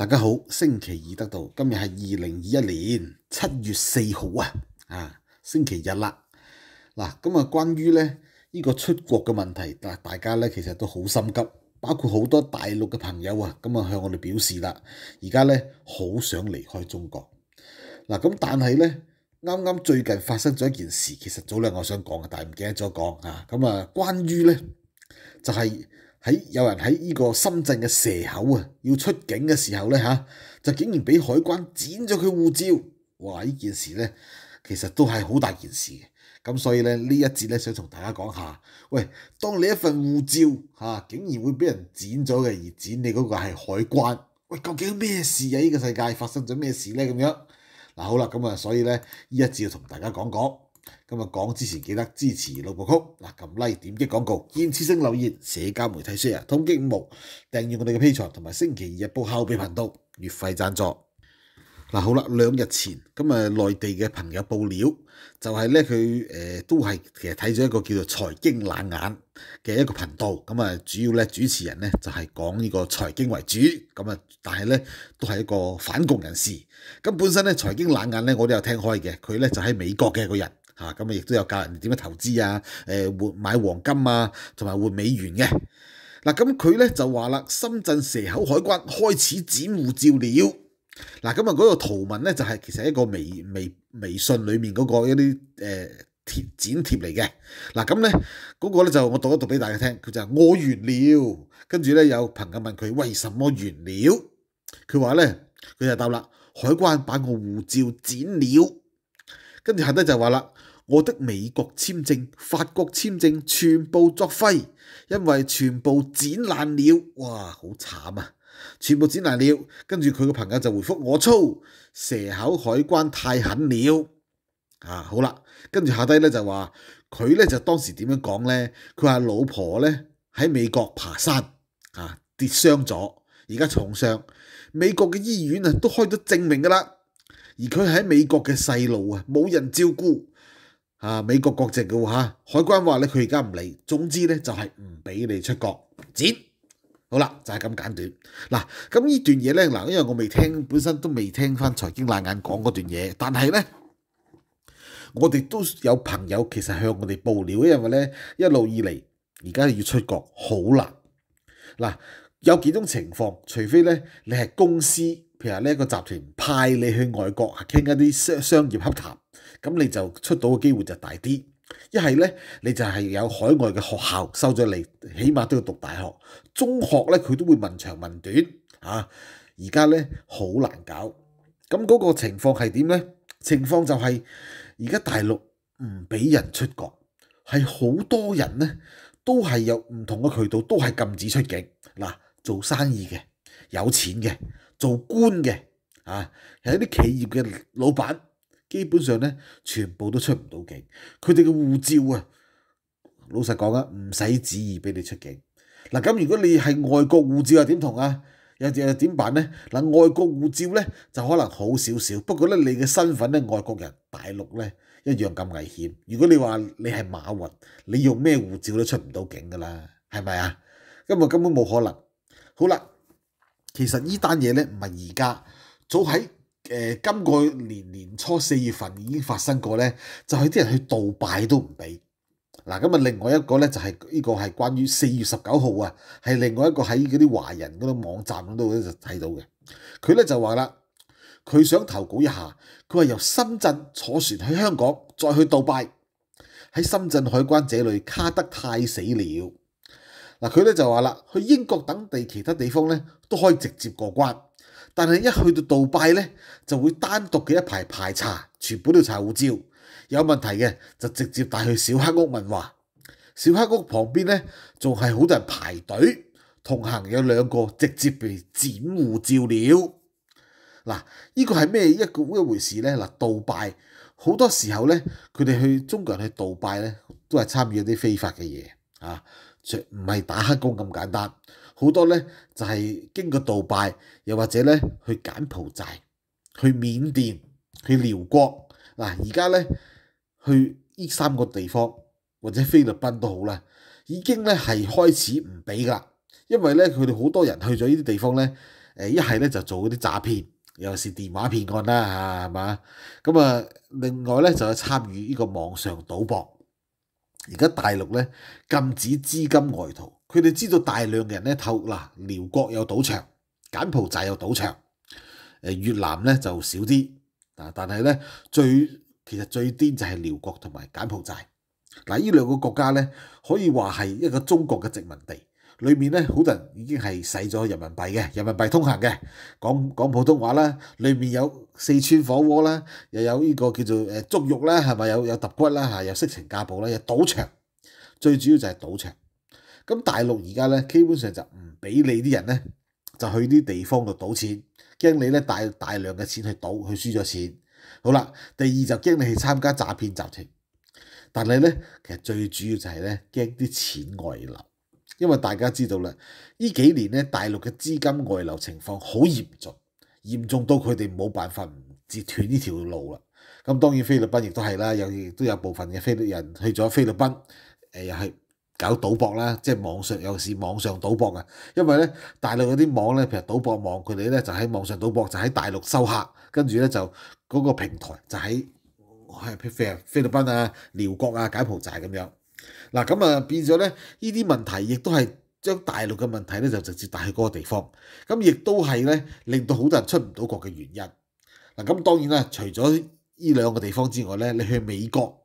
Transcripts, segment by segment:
大家好，星期二得到今日系二零二一年七月四号啊，啊星期日啦。嗱咁啊，关于咧呢个出国嘅问题，嗱大家咧其实都好心急，包括好多大陆嘅朋友啊，咁啊向我哋表示啦，而家咧好想离开中国。嗱咁但系咧，啱啱最近发生咗一件事，其实早两日我想讲嘅，但系唔记得咗讲啊。咁啊，关于咧就系。喺有人喺呢个深圳嘅蛇口啊，要出境嘅时候咧，吓就竟然俾海关剪咗佢护照。哇！呢件事咧，其实都系好大件事嘅。咁所以咧呢一节咧想同大家讲下，喂，当你一份护照吓竟然会俾人剪咗嘅，而剪你嗰个系海关。喂，究竟咩事啊？呢个世界发生咗咩事咧？咁样嗱，好啦，咁啊，所以咧呢一节要同大家讲讲。今日講之前記得支持老布曲嗱，撳 Like、點擊廣告、堅持性留言、社交媒體 share、通擊五毛、訂閱我哋嘅 P 台同埋星期日報後備頻道月費贊助嗱，好啦，兩日前咁啊，內地嘅朋友報料就係咧，佢都係其實睇咗一個叫做《財經冷眼》嘅一個頻道，咁啊主要咧主持人咧就係講呢個財經為主，咁啊但係咧都係一個反共人士，咁本身咧《財經冷眼》咧我都有聽開嘅，佢咧就喺美國嘅一個人。啊，咁啊亦都有教人點樣投資啊，誒換買黃金啊，同埋換美元嘅嗱。咁佢咧就話啦，深圳蛇口海關開始剪護照了。嗱，咁啊嗰個圖文咧就係其實一個微微微信裡面嗰個一啲誒貼剪貼嚟嘅嗱。咁咧嗰個咧就我讀一讀俾大家聽，佢就係我完了，跟住咧有朋友問佢為什麼完了，佢話咧佢就答啦，海關把我護照剪了，跟住下低就話啦。我的美國簽證、法國簽證全部作廢，因為全部剪爛了。哇，好慘啊！全部剪爛了，跟住佢個朋友就回覆我：粗蛇口海關太狠了。啊，好啦，跟住下低咧就話佢咧就當時點樣講咧？佢話老婆咧喺美國爬山啊跌傷咗，而家重傷，美國嘅醫院啊都開咗證明㗎啦。而佢喺美國嘅細路啊冇人照顧。啊，美國國籍嘅喎嚇，海關話咧佢而家唔理，總之咧就係唔俾你出國，剪好啦，就係咁簡短。嗱，咁呢段嘢咧嗱，因為我未聽，本身都未聽翻財經爛眼講嗰段嘢，但係咧，我哋都有朋友其實向我哋報料，因為咧一路以嚟而家要出國好難，嗱有幾種情況，除非咧你係公司。譬如呢個集團派你去外國傾一啲商商業洽談，咁你就出到嘅機會就大啲。一係呢，你就係有海外嘅學校收咗嚟，起碼都要讀大學。中學呢，佢都會問長問短，嚇而家呢，好難搞。咁嗰個情況係點呢？情況就係而家大陸唔俾人出國，係好多人呢，都係有唔同嘅渠道都係禁止出境。嗱，做生意嘅有錢嘅。做官嘅啊，系一啲企业嘅老板，基本上咧全部都出唔到境，佢哋嘅护照啊，老实讲啊，唔使旨意俾你出境。嗱咁如果你系外国护照又点同啊？又又点办咧？嗱外国护照咧就可能好少少，不过咧你嘅身份咧外国人大陆咧一样咁危险。如果你话你系马云，你用咩护照都出唔到境噶啦，系咪啊？咁啊根本冇可能。好啦。其實呢單嘢咧唔係而家，早喺誒今個年年初四月份已經發生過咧，就係啲人去杜拜都唔俾。嗱，咁啊，另外一個咧就係呢個係關於四月十九號啊，係另外一個喺嗰啲華人嗰啲網站嗰度咧就睇到嘅。佢咧就話啦，佢想投稿一下，佢話由深圳坐船去香港，再去杜拜。喺深圳海關這裏卡得太死了。嗱佢咧就話啦，去英國等地其他地方咧都可以直接過關，但系一去到杜拜咧就會單獨嘅一排排查，全部都要查護照，有問題嘅就直接帶去小黑屋問話。小黑屋旁邊咧仲係好多人排隊，同行有兩個直接被剪護照了。嗱，依個係咩一個一回事咧？嗱，杜拜好多時候咧，佢哋去中國人去杜拜咧都係參與一啲非法嘅嘢啊。唔係打黑工咁簡單，好多咧就係經過杜拜，又或者咧去柬埔寨、去緬甸、去寮國，嗱而家咧去呢三個地方或者菲律賓都好啦，已經咧係開始唔俾噶，因為咧佢哋好多人去咗呢啲地方咧，一係咧就做嗰啲詐騙，尤其是電話騙案啦嚇係嘛，咁啊另外咧就係參與呢個網上賭博。而家大陸咧禁止資金外逃，佢哋知道大量人咧透嗱，寮國有賭場，柬埔寨有賭場，越南咧就少啲，但係咧最其實最癲就係寮國同埋柬埔寨，嗱依兩個國家咧可以話係一個中國嘅殖民地。里面咧好多人已經係使咗人民幣嘅，人民幣通行嘅，講讲普通話啦。里面有四川火鍋啦，又有呢個叫做诶燭肉啦，係咪有有揼骨啦，吓，有色情家暴啦，有賭場。最主要就係賭場。咁大陸而家咧，基本上就唔俾你啲人咧，就去啲地方度賭錢，驚你咧大大量嘅錢去賭，去輸咗錢。好啦，第二就驚你去參加詐騙集团，但係咧，其實最主要就係咧驚啲錢外流。因為大家知道啦，呢幾年咧大陸嘅資金外流情況好嚴重，嚴重到佢哋冇辦法唔截斷呢條路啦。咁當然菲律賓亦都係啦，有亦都有部分嘅菲律人去咗菲律賓，誒又係搞賭博啦，即係網上，尤其是網上賭博啊。因為咧大陸嗰啲網咧，譬如賭博網佢哋咧就喺網上賭博就喺大陸收客，跟住咧就嗰個平台就喺喺菲律賓啊、寮國啊、柬埔寨咁樣。嗱咁啊，變咗咧，呢啲問題亦都係將大陸嘅問題咧，就直接帶去嗰個地方，咁亦都係咧令到好多人出唔到國嘅原因。嗱咁當然啦，除咗呢兩個地方之外咧，你去美國、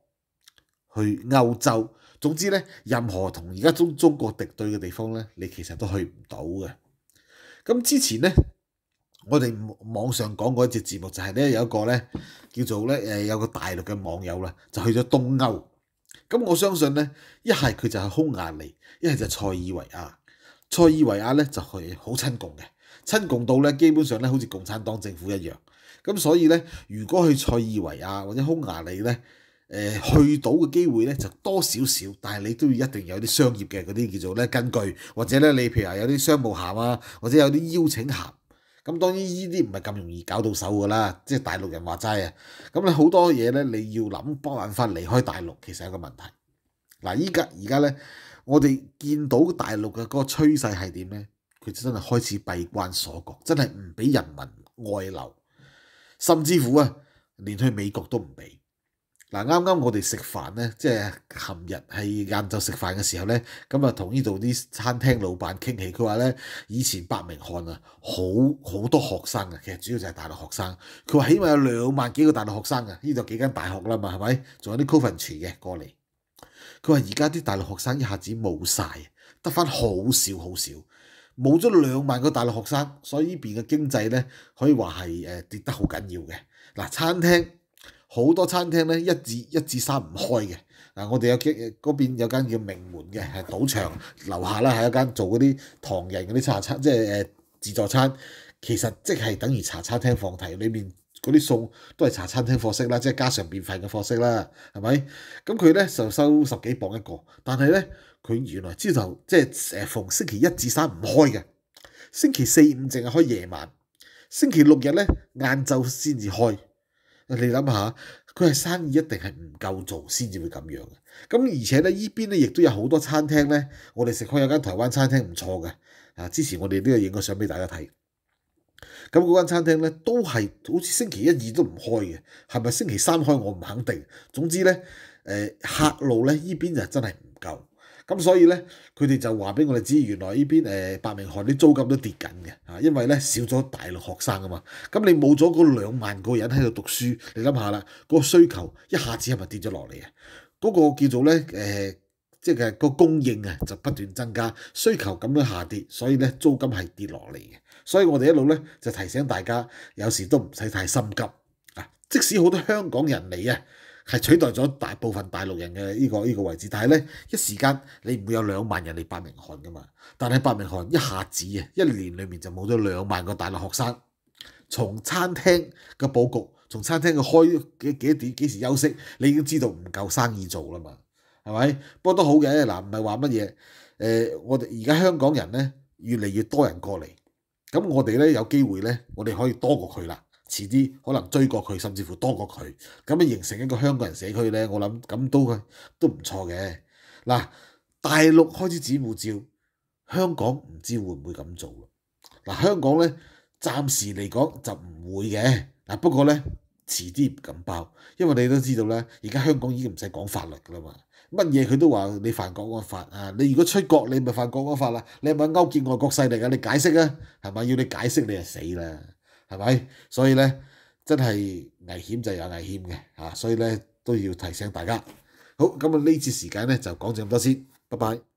去歐洲，總之咧，任何同而家中中國敵對嘅地方咧，你其實都去唔到嘅。咁之前咧，我哋網上講過一隻節目，就係咧，有一個咧叫做咧有個大陸嘅網友啦，就去咗東歐。咁我相信咧，一係佢就係匈牙利，一係就塞爾維亞。塞爾維亞咧就係好親共嘅，親共到咧基本上咧好似共產黨政府一樣。咁所以咧，如果去塞爾維亞或者匈牙利咧，誒去到嘅機會咧就多少少，但係你都要一定有啲商業嘅嗰啲叫做咧根據，或者咧你譬如話有啲商務函啊，或者有啲邀請函。咁當然呢啲唔係咁容易搞到手㗎啦，即係大陸人話齋啊！咁你好多嘢咧，你要諗幫辦法離開大陸，其實係一個問題。嗱，依家而家咧，我哋見到大陸嘅嗰個趨勢係點咧？佢真係開始閉關鎖國，真係唔俾人民外流，甚至乎啊，連去美國都唔俾。嗱啱啱我哋食飯咧，即係琴日係晏晝食飯嘅時候咧，咁啊同呢度啲餐廳老闆傾起，佢話咧以前百名漢啊，好好多學生啊，其實主要就係大陸學生。佢話起碼有兩萬幾個大陸學生啊，呢度幾間大學啦嘛，係咪？仲有啲 c o n f u s 嘅過嚟。佢話而家啲大陸學生一下子冇晒，得翻好少好少，冇咗兩萬個大陸學生，所以呢邊嘅經濟咧可以話係跌得好緊要嘅。嗱餐廳。好多餐廳咧一至一至三唔開嘅，嗱我哋有嘅嗰邊有間叫名門嘅係賭場，樓下啦係一間做嗰啲唐人嗰啲茶餐，即係誒自助餐。其實即係等於茶餐廳放題，裏面嗰啲餸都係茶餐廳貨色啦，即係家常便飯嘅貨色啦，係咪？咁佢咧就收十幾磅一個，但係咧佢原來朝頭即係誒逢星期一至三唔開嘅，星期四、五淨係開夜晚，星期六日咧晏晝先至開。你諗下，佢係生意一定係唔夠做先至會咁樣嘅。咁而且咧，依邊咧亦都有好多餐廳咧，我哋食開有間台灣餐廳唔錯嘅。啊，之前我哋都有影個相俾大家睇。咁嗰間餐廳咧，都係好似星期一、二都唔開嘅，係咪星期三開？我唔肯定。總之咧，誒客路咧，依邊就真係唔夠。咁所以咧，佢哋就話俾我哋知，原來呢邊誒百明翰啲租金都跌緊嘅，啊，因為咧少咗大陸學生啊嘛，咁你冇咗嗰兩萬個人喺度讀書，你諗下啦，個需求一下子係咪跌咗落嚟啊？嗰個叫做咧誒，即係個供應啊，就不斷增加，需求咁樣下跌，所以咧租金係跌落嚟嘅。所以我哋一路咧就提醒大家，有時都唔使太心急啊，即使好多香港人嚟啊。係取代咗大部分大陸人嘅呢個呢個位置，但係咧一時間你唔會有兩萬人嚟八名翰㗎嘛，但係八名翰一下子啊一年裏面就冇咗兩萬個大陸學生，從餐廳嘅佈局，從餐廳嘅開幾幾點幾時休息，你已經知道唔夠生意做啦嘛，係咪？不過都好嘅嗱，唔係話乜嘢誒？我哋而家香港人咧越嚟越多人過嚟，咁我哋咧有機會咧，我哋可以多過佢啦。迟啲可能追过佢，甚至乎多过佢，咁啊形成一个香港人社区咧，我谂咁都都唔错嘅。嗱，大陆开始指护照，香港唔知会唔会咁做嗱，香港咧暂时嚟讲就唔会嘅。嗱，不过咧迟啲唔敢包，因为你都知道咧，而家香港已经唔使讲法律噶啦嘛，乜嘢佢都话你犯國国法啊！你如果出国你咪犯國国法啦，你系咪勾结外国势力啊？你解释啊，系咪要你解释你就死啦？係咪？所以咧，真係危险就有危险嘅，啊！所以咧都要提醒大家。好，咁啊呢次时间咧就讲咗咁多先，拜拜。